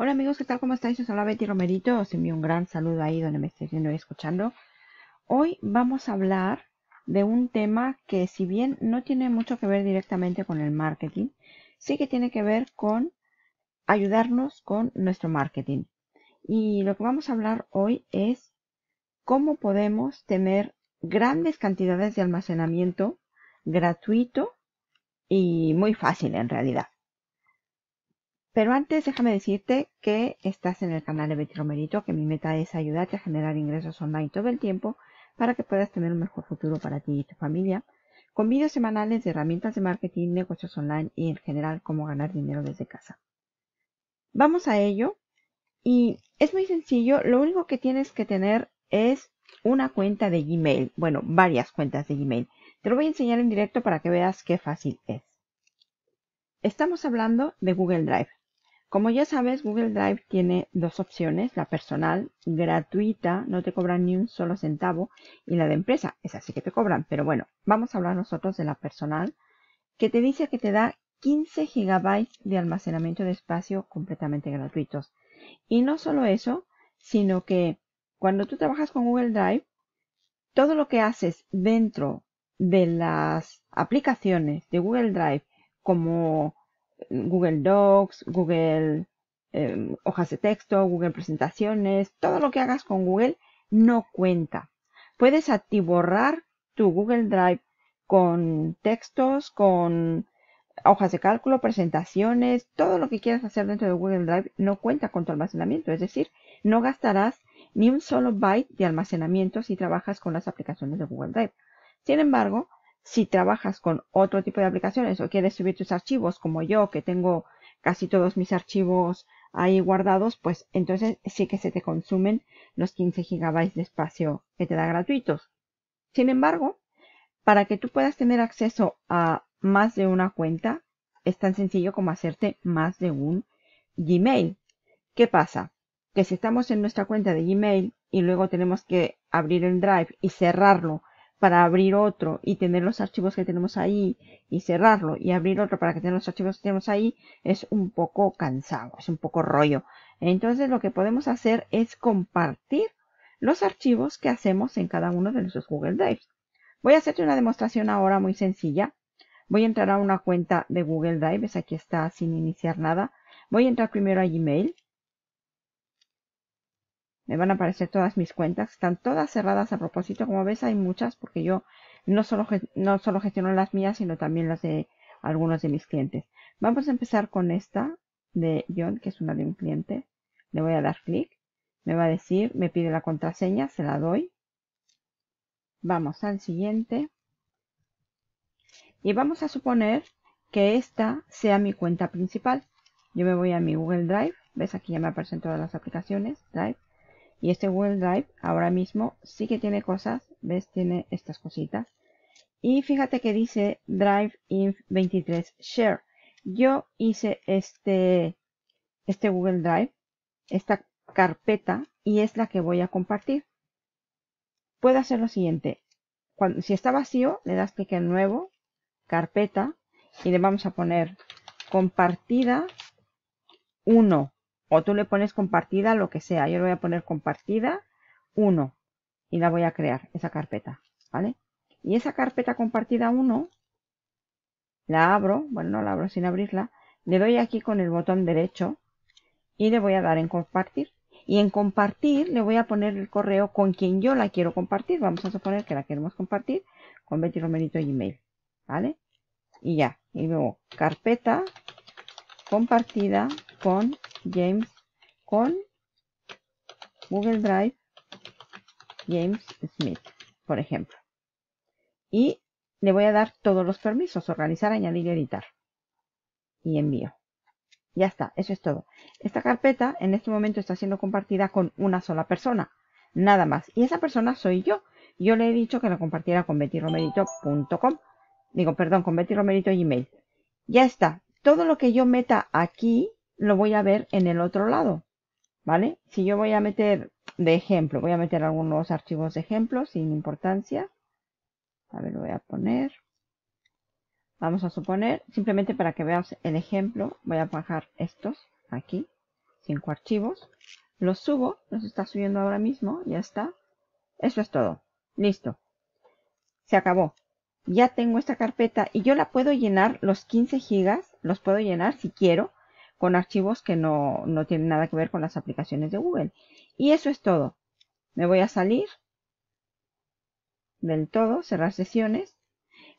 Hola amigos, ¿qué tal? ¿Cómo estáis? Os habla Betty Romerito, os envío un gran saludo ahí donde me estéis viendo y escuchando. Hoy vamos a hablar de un tema que si bien no tiene mucho que ver directamente con el marketing, sí que tiene que ver con ayudarnos con nuestro marketing. Y lo que vamos a hablar hoy es cómo podemos tener grandes cantidades de almacenamiento gratuito y muy fácil en realidad. Pero antes déjame decirte que estás en el canal de Betty Romerito, que mi meta es ayudarte a generar ingresos online todo el tiempo para que puedas tener un mejor futuro para ti y tu familia, con vídeos semanales de herramientas de marketing, negocios online y en general cómo ganar dinero desde casa. Vamos a ello y es muy sencillo, lo único que tienes que tener es una cuenta de Gmail, bueno, varias cuentas de Gmail. Te lo voy a enseñar en directo para que veas qué fácil es. Estamos hablando de Google Drive. Como ya sabes, Google Drive tiene dos opciones, la personal, gratuita, no te cobran ni un solo centavo, y la de empresa, es así que te cobran, pero bueno, vamos a hablar nosotros de la personal, que te dice que te da 15 GB de almacenamiento de espacio completamente gratuitos. Y no solo eso, sino que cuando tú trabajas con Google Drive, todo lo que haces dentro de las aplicaciones de Google Drive, como Google Docs, Google em, hojas de texto, Google Presentaciones, todo lo que hagas con Google no cuenta. Puedes atiborrar tu Google Drive con textos, con hojas de cálculo, presentaciones, todo lo que quieras hacer dentro de Google Drive no cuenta con tu almacenamiento. Es decir, no gastarás ni un solo byte de almacenamiento si trabajas con las aplicaciones de Google Drive. Sin embargo, si trabajas con otro tipo de aplicaciones o quieres subir tus archivos, como yo que tengo casi todos mis archivos ahí guardados, pues entonces sí que se te consumen los 15 GB de espacio que te da gratuitos. Sin embargo, para que tú puedas tener acceso a más de una cuenta, es tan sencillo como hacerte más de un Gmail. ¿Qué pasa? Que si estamos en nuestra cuenta de Gmail y luego tenemos que abrir el Drive y cerrarlo para abrir otro y tener los archivos que tenemos ahí y cerrarlo y abrir otro para que tenga los archivos que tenemos ahí es un poco cansado, es un poco rollo. Entonces lo que podemos hacer es compartir los archivos que hacemos en cada uno de nuestros Google Drive. Voy a hacerte una demostración ahora muy sencilla. Voy a entrar a una cuenta de Google Drive, aquí está sin iniciar nada. Voy a entrar primero a Gmail me van a aparecer todas mis cuentas. Están todas cerradas a propósito. Como ves, hay muchas porque yo no solo, no gestiono las mías, sino también las de algunos de mis clientes. Vamos a empezar con esta de John, que es una de un cliente. Le voy a dar clic. Me va a decir, me pide la contraseña, se la doy. Vamos al siguiente. Y vamos a suponer que esta sea mi cuenta principal. Yo me voy a mi Google Drive. ¿Ves? Aquí ya me aparecen todas las aplicaciones. Drive. Y este Google Drive ahora mismo sí que tiene cosas, ¿ves? Tiene estas cositas. Y fíjate que dice Drive Inf 23 Share. Yo hice este, este Google Drive, esta carpeta, y es la que voy a compartir. Puedo hacer lo siguiente. Cuando, si está vacío, le das clic en Nuevo, Carpeta, y le vamos a poner Compartida 1 o tú le pones compartida, lo que sea. Yo le voy a poner compartida 1 y la voy a crear, esa carpeta, ¿vale? Y esa carpeta compartida 1, la abro, bueno, no la abro sin abrirla, le doy aquí con el botón derecho y le voy a dar en compartir. Y en compartir le voy a poner el correo con quien yo la quiero compartir. Vamos a suponer que la queremos compartir con Betty Romerito Gmail, ¿vale? Y ya, y luego carpeta compartida con James con Google Drive James Smith, por ejemplo. Y le voy a dar todos los permisos, organizar, añadir y editar. Y envío. Ya está, eso es todo. Esta carpeta en este momento está siendo compartida con una sola persona, nada más. Y esa persona soy yo. Yo le he dicho que la compartiera con bettyromerito.com. Digo, perdón, con Betty Ya está. Todo lo que yo meta aquí lo voy a ver en el otro lado, ¿vale? Si yo voy a meter de ejemplo, voy a meter algunos archivos de ejemplo sin importancia. A ver, lo voy a poner. Vamos a suponer, simplemente para que veas el ejemplo, voy a bajar estos aquí, cinco archivos. Los subo, los está subiendo ahora mismo, ya está. Eso es todo. Listo. Se acabó. Ya tengo esta carpeta y yo la puedo llenar, los 15 gigas, los puedo llenar si quiero, con archivos que no, no tienen nada que ver con las aplicaciones de Google. Y eso es todo. Me voy a salir del todo, cerrar sesiones.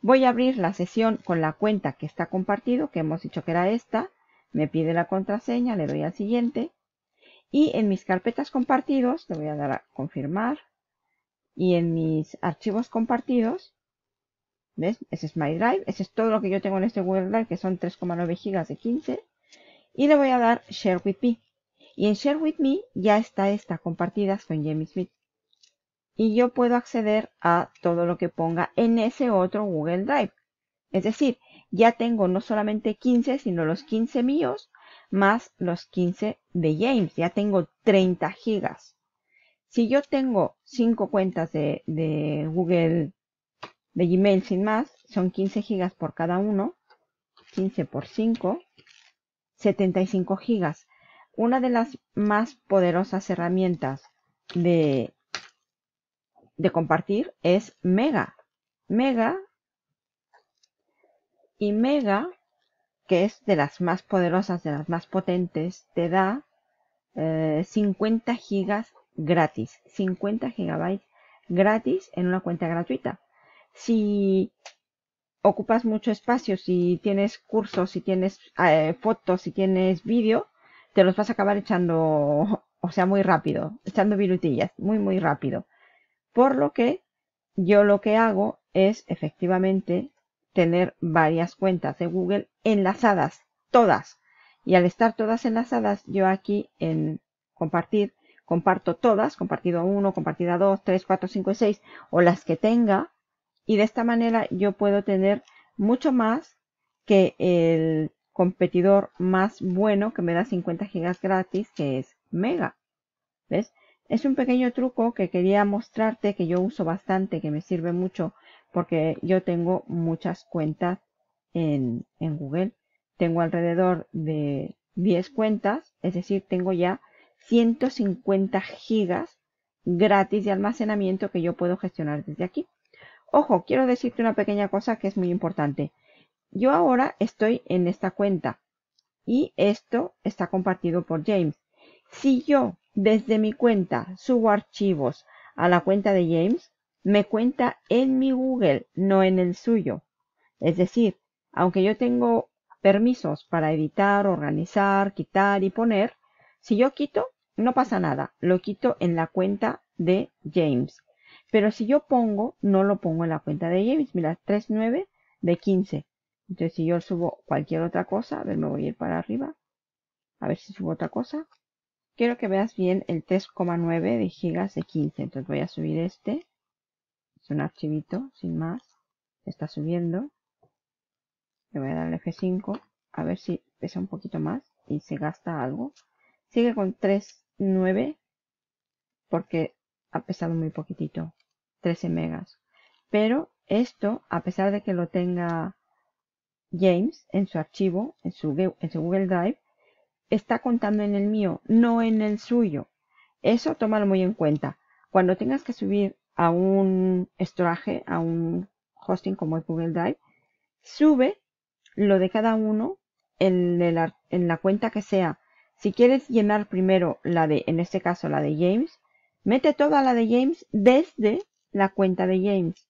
Voy a abrir la sesión con la cuenta que está compartido, que hemos dicho que era esta. Me pide la contraseña, le doy al siguiente. Y en mis carpetas compartidos, le voy a dar a confirmar. Y en mis archivos compartidos, ¿ves? Ese es My Drive. Ese es todo lo que yo tengo en este Google Drive, que son 3,9 GB de 15 y le voy a dar Share with Me. Y en Share with Me ya está esta compartida con Jamie Smith. Y yo puedo acceder a todo lo que ponga en ese otro Google Drive. Es decir, ya tengo no solamente 15, sino los 15 míos, más los 15 de James. Ya tengo 30 gigas. Si yo tengo 5 cuentas de, de, Google, de Gmail sin más, son 15 gigas por cada uno. 15 por 5. 75 gigas Una de las más poderosas herramientas de, de compartir es Mega. Mega y Mega, que es de las más poderosas, de las más potentes, te da 50 eh, gigas gratis, 50 gigabytes gratis en una cuenta gratuita. Si ocupas mucho espacio, si tienes cursos, si tienes eh, fotos, si tienes vídeo, te los vas a acabar echando, o sea, muy rápido, echando virutillas, muy, muy rápido. Por lo que yo lo que hago es efectivamente tener varias cuentas de Google enlazadas, todas. Y al estar todas enlazadas, yo aquí en compartir, comparto todas, compartido 1, compartida 2, 3, 4, 5 y 6, o las que tenga, y de esta manera yo puedo tener mucho más que el competidor más bueno que me da 50 gigas gratis que es Mega. ¿Ves? Es un pequeño truco que quería mostrarte que yo uso bastante, que me sirve mucho porque yo tengo muchas cuentas en, en Google. Tengo alrededor de 10 cuentas, es decir, tengo ya 150 gigas gratis de almacenamiento que yo puedo gestionar desde aquí. Ojo, quiero decirte una pequeña cosa que es muy importante. Yo ahora estoy en esta cuenta y esto está compartido por James. Si yo desde mi cuenta subo archivos a la cuenta de James, me cuenta en mi Google, no en el suyo. Es decir, aunque yo tengo permisos para editar, organizar, quitar y poner, si yo quito, no pasa nada, lo quito en la cuenta de James. Pero si yo pongo, no lo pongo en la cuenta de James. Mira, 39 de 15. Entonces, si yo subo cualquier otra cosa, a ver, me voy a ir para arriba. A ver si subo otra cosa. Quiero que veas bien el 3,9 de gigas de 15. Entonces voy a subir este. Es un archivito, sin más. Está subiendo. Le voy a dar el F5. A ver si pesa un poquito más y se gasta algo. Sigue con 3,9 porque ha pesado muy poquitito. 13 megas. Pero esto, a pesar de que lo tenga James en su archivo, en su, en su Google Drive, está contando en el mío, no en el suyo. Eso tómalo muy en cuenta. Cuando tengas que subir a un estoraje, a un hosting como el Google Drive, sube lo de cada uno en, en, la cuenta que sea. Si quieres llenar primero la de, en este caso la de James, mete toda la de James desde la cuenta de James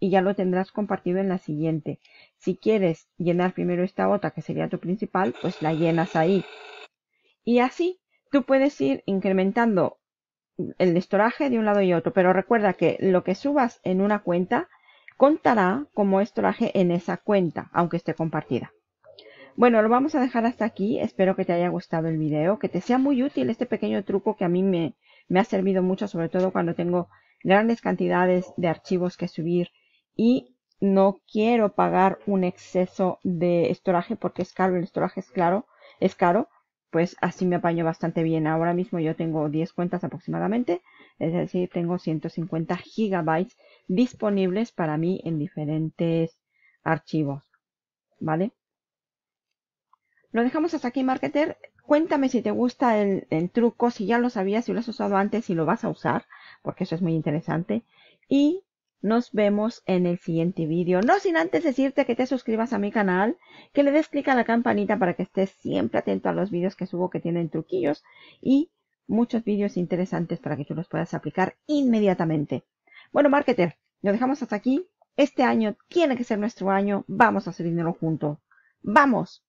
y ya lo tendrás compartido en la siguiente. Si quieres llenar primero esta otra que sería tu principal, pues la llenas ahí. Y así tú puedes ir incrementando el estoraje de un lado y otro, pero recuerda que lo que subas en una cuenta contará como estoraje en esa cuenta, aunque esté compartida. Bueno, lo vamos a dejar hasta aquí. Espero que te haya gustado el video, que te sea muy útil este pequeño truco que a mí me, me ha servido mucho, sobre todo cuando tengo grandes cantidades de archivos que subir y no quiero pagar un exceso de estoraje porque es caro, el estoraje es claro, es caro, pues así me apaño bastante bien. Ahora mismo yo tengo 10 cuentas aproximadamente, es decir, tengo 150 gigabytes disponibles para mí en diferentes archivos, ¿vale? Lo dejamos hasta aquí, Marketer. Cuéntame si te gusta el, el truco, si ya lo sabías, si lo has usado antes, si lo vas a usar porque eso es muy interesante. Y nos vemos en el siguiente vídeo. No sin antes decirte que te suscribas a mi canal, que le des clic a la campanita para que estés siempre atento a los vídeos que subo que tienen truquillos y muchos vídeos interesantes para que tú los puedas aplicar inmediatamente. Bueno, marketer, lo dejamos hasta aquí. Este año tiene que ser nuestro año. Vamos a hacer dinero juntos. ¡Vamos!